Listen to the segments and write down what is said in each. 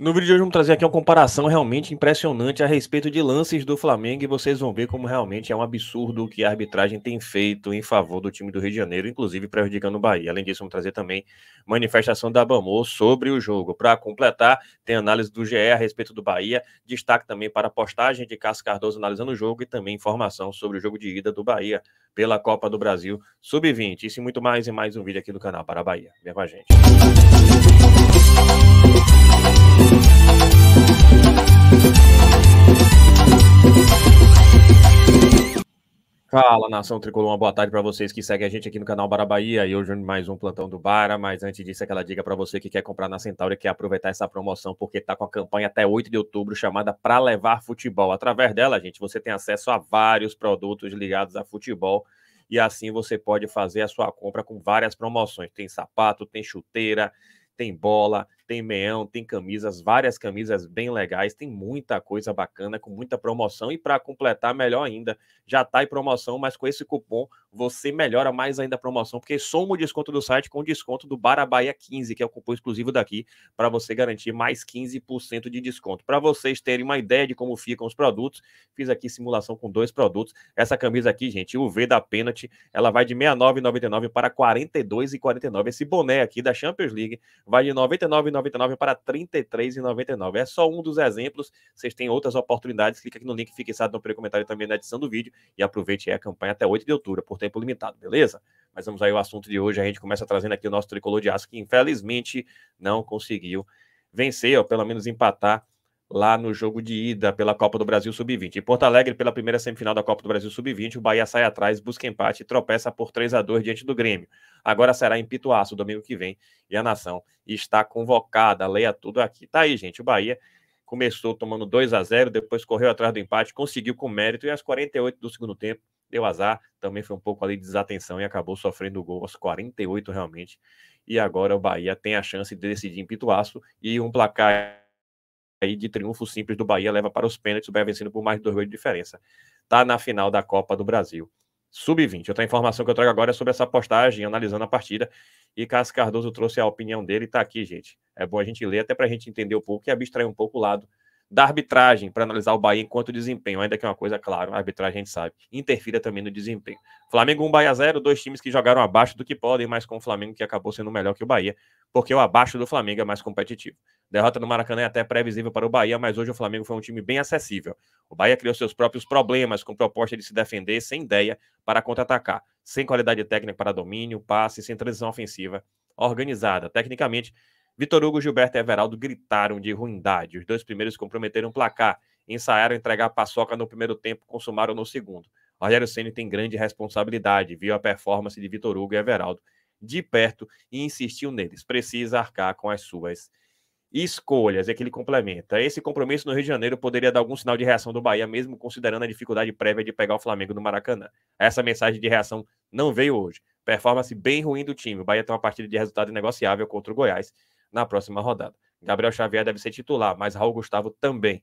No vídeo de hoje vamos trazer aqui uma comparação realmente impressionante a respeito de lances do Flamengo e vocês vão ver como realmente é um absurdo o que a arbitragem tem feito em favor do time do Rio de Janeiro, inclusive prejudicando o Bahia. Além disso, vamos trazer também manifestação da Bamor sobre o jogo. Para completar, tem análise do GE a respeito do Bahia, destaque também para a postagem de Cássio Cardoso analisando o jogo e também informação sobre o jogo de ida do Bahia pela Copa do Brasil Sub-20. Isso e muito mais em mais um vídeo aqui do canal para a Bahia. Vem com a gente. Música Fala, nação tricolor, uma boa tarde para vocês que seguem a gente aqui no canal Bara Bahia e hoje mais um plantão do Bara, mas antes disso aquela dica para você que quer comprar na Centauri, quer aproveitar essa promoção porque tá com a campanha até 8 de outubro chamada Para Levar Futebol. Através dela, gente, você tem acesso a vários produtos ligados a futebol e assim você pode fazer a sua compra com várias promoções. Tem sapato, tem chuteira, tem bola, tem meião, tem camisas, várias camisas bem legais, tem muita coisa bacana, com muita promoção. E para completar, melhor ainda, já está em promoção, mas com esse cupom você melhora mais ainda a promoção, porque soma o desconto do site com o desconto do Barabaia 15, que é o cupom exclusivo daqui, para você garantir mais 15% de desconto. Para vocês terem uma ideia de como ficam os produtos, fiz aqui simulação com dois produtos. Essa camisa aqui, gente, o V da Penalty, ela vai de R$ 69,99 para R$ 42,49. Esse boné aqui da Champions League vai de R$ 99,99 29,99 para R$ 33,99. É só um dos exemplos. Vocês têm outras oportunidades. Clica aqui no link fixado no pré-comentário também na edição do vídeo e aproveite a campanha até 8 de outubro, por tempo limitado, beleza? Mas vamos aí ao assunto de hoje. A gente começa trazendo aqui o nosso tricolor de aço que infelizmente não conseguiu vencer, ou pelo menos empatar lá no jogo de ida pela Copa do Brasil Sub-20. Em Porto Alegre, pela primeira semifinal da Copa do Brasil Sub-20, o Bahia sai atrás, busca empate e tropeça por 3 a 2 diante do Grêmio. Agora será em Pituaço, domingo que vem, e a nação está convocada. Leia tudo aqui. Tá aí, gente, o Bahia começou tomando 2 a 0 depois correu atrás do empate, conseguiu com mérito, e às 48 do segundo tempo, deu azar, também foi um pouco ali de desatenção e acabou sofrendo o gol aos 48 realmente. E agora o Bahia tem a chance de decidir em Pituaço e um placar aí de triunfo simples do Bahia leva para os pênaltis, o Bahia vencendo por mais de dois gols de diferença. Tá na final da Copa do Brasil. Sub-20. Outra informação que eu trago agora é sobre essa postagem, analisando a partida. E Cássio Cardoso trouxe a opinião dele, tá aqui, gente. É bom a gente ler, até para a gente entender um pouco e abstrair um pouco o lado da arbitragem para analisar o Bahia enquanto desempenho, ainda que é uma coisa, claro, a arbitragem a gente sabe, interfira também no desempenho. Flamengo 1, Bahia 0, dois times que jogaram abaixo do que podem, mas com o Flamengo que acabou sendo melhor que o Bahia, porque o abaixo do Flamengo é mais competitivo. Derrota no Maracanã é até previsível para o Bahia, mas hoje o Flamengo foi um time bem acessível. O Bahia criou seus próprios problemas com proposta de se defender sem ideia para contra-atacar, sem qualidade técnica para domínio, passe, sem transição ofensiva organizada. Tecnicamente, Vitor Hugo, Gilberto e Everaldo gritaram de ruindade. Os dois primeiros comprometeram o placar, ensaiaram entregar a paçoca no primeiro tempo, consumaram no segundo. Rogério Senna tem grande responsabilidade, viu a performance de Vitor Hugo e Everaldo de perto e insistiu neles. Precisa arcar com as suas escolhas. É que ele complementa. Esse compromisso no Rio de Janeiro poderia dar algum sinal de reação do Bahia, mesmo considerando a dificuldade prévia de pegar o Flamengo no Maracanã. Essa mensagem de reação não veio hoje. Performance bem ruim do time. O Bahia tem uma partida de resultado negociável contra o Goiás na próxima rodada. Gabriel Xavier deve ser titular, mas Raul Gustavo também.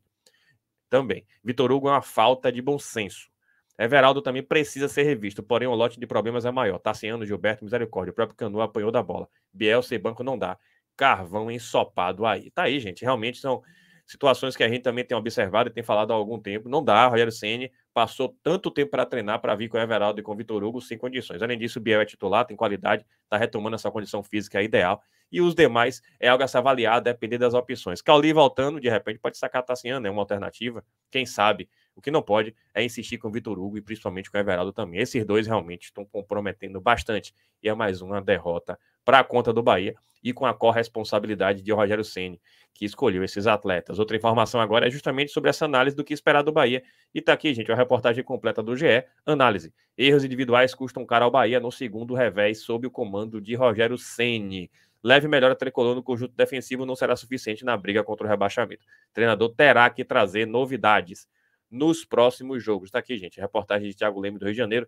Também. Vitor Hugo é uma falta de bom senso. Everaldo também precisa ser revisto, porém o lote de problemas é maior. Tá sem Tassiano, Gilberto, misericórdia. O próprio Canu apanhou da bola. Biel, sem banco não dá. Carvão ensopado aí. Tá aí, gente. Realmente são situações que a gente também tem observado e tem falado há algum tempo. Não dá. Rogério Ceni passou tanto tempo para treinar para vir com Everaldo e com Vitor Hugo sem condições. Além disso, o Biel é titular, tem qualidade, está retomando essa condição física ideal e os demais é algo a ser avaliado, depender das opções. Cauli voltando, de repente, pode sacar Tassiano, tá é uma alternativa, quem sabe. O que não pode é insistir com o Vitor Hugo e principalmente com o Everaldo também. Esses dois realmente estão comprometendo bastante e é mais uma derrota para a conta do Bahia e com a corresponsabilidade de Rogério Ceni, que escolheu esses atletas. Outra informação agora é justamente sobre essa análise do que esperar do Bahia. E tá aqui, gente, a reportagem completa do GE. Análise. Erros individuais custam caro ao Bahia no segundo revés sob o comando de Rogério Ceni leve melhora tricolor no conjunto defensivo não será suficiente na briga contra o rebaixamento. O treinador terá que trazer novidades nos próximos jogos. Está aqui, gente, reportagem de Thiago Leme do Rio de Janeiro.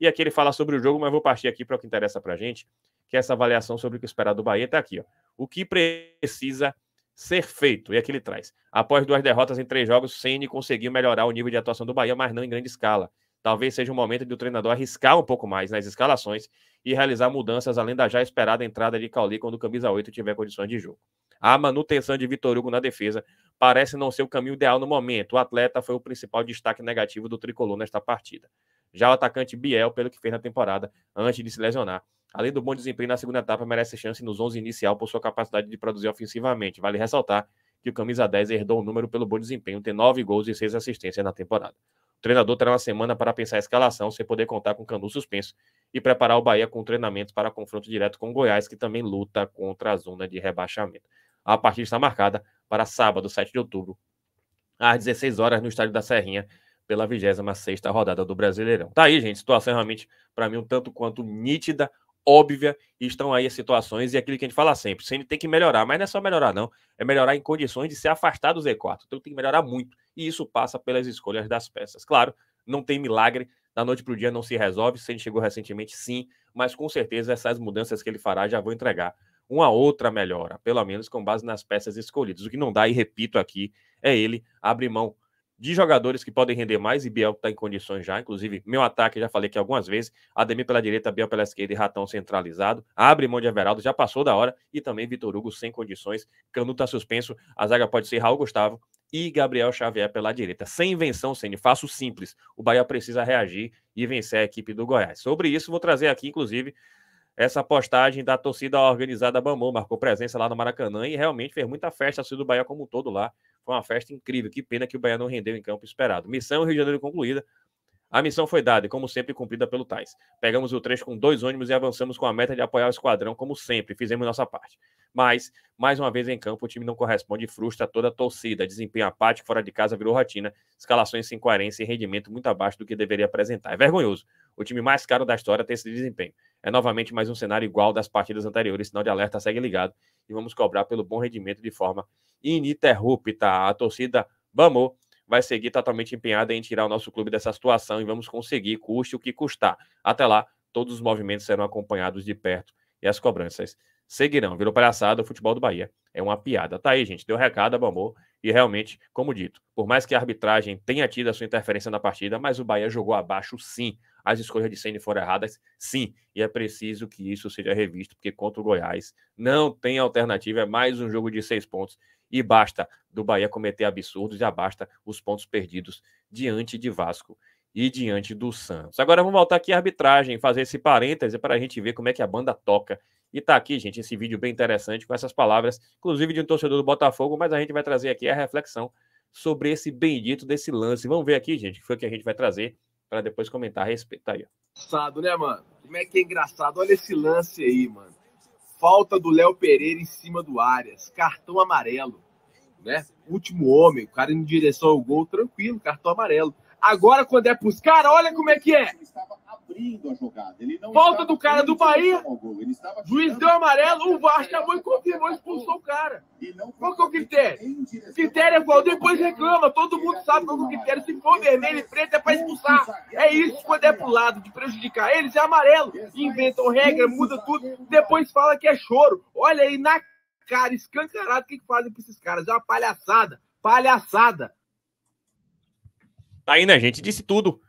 E aqui ele fala sobre o jogo, mas vou partir aqui para o que interessa para a gente, que é essa avaliação sobre o que esperar do Bahia. Está aqui, ó. O que precisa ser feito. E aqui ele traz. Após duas derrotas em três jogos, Ceni conseguiu melhorar o nível de atuação do Bahia, mas não em grande escala. Talvez seja o momento de o treinador arriscar um pouco mais nas escalações e realizar mudanças além da já esperada entrada de Cauli quando o camisa 8 tiver condições de jogo. A manutenção de Vitor Hugo na defesa parece não ser o caminho ideal no momento. O atleta foi o principal destaque negativo do tricolor nesta partida. Já o atacante Biel, pelo que fez na temporada antes de se lesionar, além do bom desempenho na segunda etapa, merece chance nos 11 inicial por sua capacidade de produzir ofensivamente. Vale ressaltar que o camisa 10 herdou o um número pelo bom desempenho, tem 9 gols e 6 assistências na temporada. O treinador terá uma semana para pensar a escalação, sem poder contar com o Canu suspenso e preparar o Bahia com treinamentos para confronto direto com o Goiás, que também luta contra a zona de rebaixamento. A partida está marcada para sábado, 7 de outubro, às 16 horas, no estádio da Serrinha, pela 26 rodada do Brasileirão. Tá aí, gente, situação realmente, para mim, um tanto quanto nítida óbvia e estão aí as situações e aquilo que a gente fala sempre, o CN tem que melhorar, mas não é só melhorar não, é melhorar em condições de se afastar do Z4, então tem que melhorar muito e isso passa pelas escolhas das peças. Claro, não tem milagre, da noite para o dia não se resolve, O ele chegou recentemente sim, mas com certeza essas mudanças que ele fará já vão entregar uma outra melhora, pelo menos com base nas peças escolhidas. O que não dá, e repito aqui, é ele abrir mão de jogadores que podem render mais, e Biel está em condições já, inclusive meu ataque, já falei aqui algumas vezes, Ademir pela direita, Biel pela esquerda e Ratão centralizado, abre mão de Everaldo, já passou da hora, e também Vitor Hugo sem condições, Canu está suspenso, a zaga pode ser Raul Gustavo e Gabriel Xavier pela direita. Sem invenção, Sene, faço simples, o Bahia precisa reagir e vencer a equipe do Goiás. Sobre isso, vou trazer aqui, inclusive, essa postagem da torcida organizada Bambu, marcou presença lá no Maracanã e realmente fez muita festa a torcida do Bahia como um todo lá. Foi uma festa incrível. Que pena que o Bahia não rendeu em campo esperado. Missão Rio de Janeiro concluída. A missão foi dada e, como sempre, cumprida pelo Tais. Pegamos o trecho com dois ônibus e avançamos com a meta de apoiar o esquadrão, como sempre, fizemos nossa parte. Mas, mais uma vez em campo, o time não corresponde e frustra toda a torcida. Desempenho apático, fora de casa, virou rotina, escalações sem coerência e rendimento muito abaixo do que deveria apresentar. É vergonhoso. O time mais caro da história tem esse desempenho. É novamente mais um cenário igual das partidas anteriores, sinal de alerta segue ligado e vamos cobrar pelo bom rendimento de forma ininterrupta. A torcida, vamos, vai seguir totalmente empenhada em tirar o nosso clube dessa situação e vamos conseguir, custe o que custar. Até lá, todos os movimentos serão acompanhados de perto e as cobranças seguirão. Virou palhaçada, o futebol do Bahia é uma piada. Tá aí, gente, deu recado a e realmente, como dito, por mais que a arbitragem tenha tido a sua interferência na partida, mas o Bahia jogou abaixo sim. As escolhas de Ceni foram erradas, sim, e é preciso que isso seja revisto, porque contra o Goiás não tem alternativa, é mais um jogo de seis pontos e basta do Bahia cometer absurdos, e basta os pontos perdidos diante de Vasco e diante do Santos. Agora vamos voltar aqui à arbitragem, fazer esse parêntese para a gente ver como é que a banda toca. E tá aqui, gente, esse vídeo bem interessante com essas palavras, inclusive de um torcedor do Botafogo, mas a gente vai trazer aqui a reflexão sobre esse bendito desse lance. Vamos ver aqui, gente, que foi o que a gente vai trazer para depois comentar a respeito. Tá aí, ó. Engraçado, né, mano? Como é que é engraçado? Olha esse lance aí, mano falta do Léo Pereira em cima do Arias, cartão amarelo, né? Último homem, o cara indo em direção ao gol, tranquilo, cartão amarelo. Agora, quando é pros caras, olha como é que é abrindo a jogada. Ele não Falta do cara do Bahia. Juiz deu amarelo, o VAR chamou e confirmou, expulsou o cara. Qual que é o critério? Critério é igual Depois reclama. Todo mundo sabe qual é o critério. Se for vermelho e preto é para expulsar. É isso quando é pro lado de prejudicar eles, é amarelo. É Inventam regra, muda tudo. Depois fala que é choro. Olha aí na cara, escancarado, o que, que fazem com esses caras? É uma palhaçada. Palhaçada. Tá aí, né, gente? Disse tudo.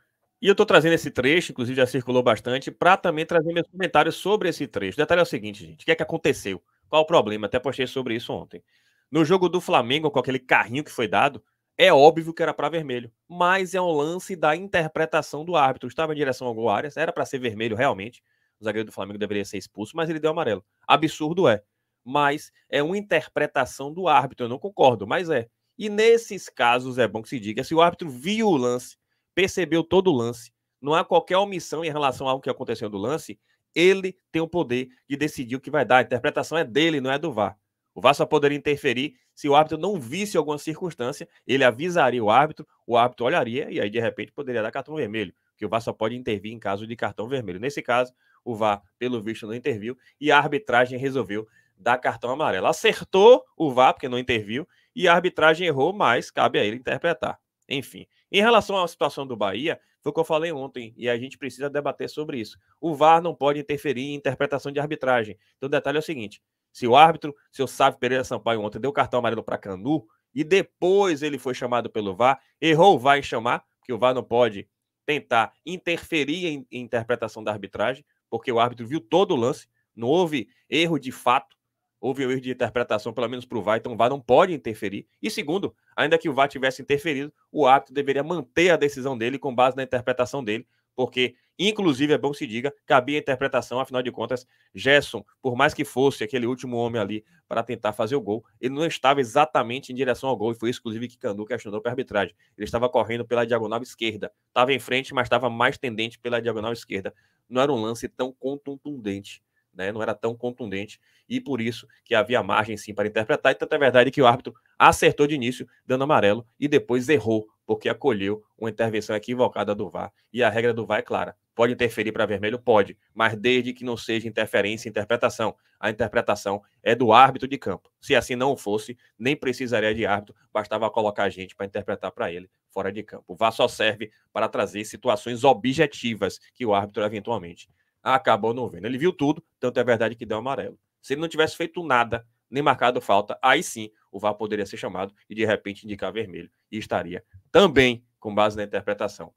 E eu estou trazendo esse trecho, inclusive já circulou bastante, para também trazer meus comentários sobre esse trecho. O detalhe é o seguinte, gente: o que é que aconteceu? Qual o problema? Até postei sobre isso ontem. No jogo do Flamengo, com aquele carrinho que foi dado, é óbvio que era para vermelho, mas é um lance da interpretação do árbitro. Estava em direção ao gol Arias, era para ser vermelho realmente. O zagueiro do Flamengo deveria ser expulso, mas ele deu amarelo. Absurdo é, mas é uma interpretação do árbitro. Eu não concordo, mas é. E nesses casos é bom que se diga: se o árbitro viu o lance percebeu todo o lance, não há qualquer omissão em relação ao que aconteceu do lance, ele tem o poder de decidir o que vai dar. A interpretação é dele, não é do VAR. O VAR só poderia interferir se o árbitro não visse alguma circunstância, ele avisaria o árbitro, o árbitro olharia e aí de repente poderia dar cartão vermelho, que o VAR só pode intervir em caso de cartão vermelho. Nesse caso, o VAR, pelo visto, não interviu e a arbitragem resolveu dar cartão amarelo. Acertou o VAR, porque não interviu, e a arbitragem errou, mas cabe a ele interpretar. Enfim, em relação à situação do Bahia, foi o que eu falei ontem, e a gente precisa debater sobre isso. O VAR não pode interferir em interpretação de arbitragem. Então, o detalhe é o seguinte: se o árbitro, se o Sávio Pereira Sampaio ontem deu cartão amarelo para Canu, e depois ele foi chamado pelo VAR, errou o VAR em chamar, porque o VAR não pode tentar interferir em interpretação da arbitragem, porque o árbitro viu todo o lance, não houve erro de fato, houve um erro de interpretação, pelo menos para o VAR, então o VAR não pode interferir. E segundo, ainda que o VAR tivesse interferido, o árbitro deveria manter a decisão dele com base na interpretação dele, porque, inclusive, é bom se diga, cabia a interpretação, afinal de contas, Gerson, por mais que fosse aquele último homem ali para tentar fazer o gol, ele não estava exatamente em direção ao gol, e foi exclusivo que Candu questionou para a arbitragem. Ele estava correndo pela diagonal esquerda, estava em frente, mas estava mais tendente pela diagonal esquerda. Não era um lance tão contundente né? Não era tão contundente e por isso que havia margem sim para interpretar. E tanto é verdade que o árbitro acertou de início, dando amarelo, e depois errou, porque acolheu uma intervenção equivocada do VAR. E a regra do VAR é clara: pode interferir para vermelho? Pode, mas desde que não seja interferência e interpretação. A interpretação é do árbitro de campo. Se assim não fosse, nem precisaria de árbitro, bastava colocar a gente para interpretar para ele fora de campo. O VAR só serve para trazer situações objetivas que o árbitro eventualmente acabou não vendo. Ele viu tudo, tanto é verdade que deu amarelo. Se ele não tivesse feito nada, nem marcado falta, aí sim o VAR poderia ser chamado e de repente indicar vermelho. E estaria também com base na interpretação.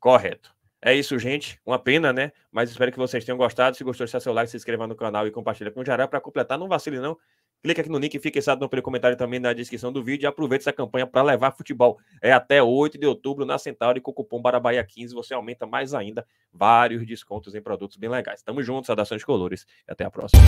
Correto. É isso, gente. Uma pena, né? Mas espero que vocês tenham gostado. Se gostou, deixa seu like, se inscreva no canal e compartilha com o Jará para completar. Não vacile, não. Clique aqui no link, e fique sabendo no primeiro comentário também na descrição do vídeo e aproveite essa campanha para levar futebol. É até 8 de outubro na Centauri com o cupom Barabaia 15 você aumenta mais ainda vários descontos em produtos bem legais. Tamo junto, saudações colores e até a próxima.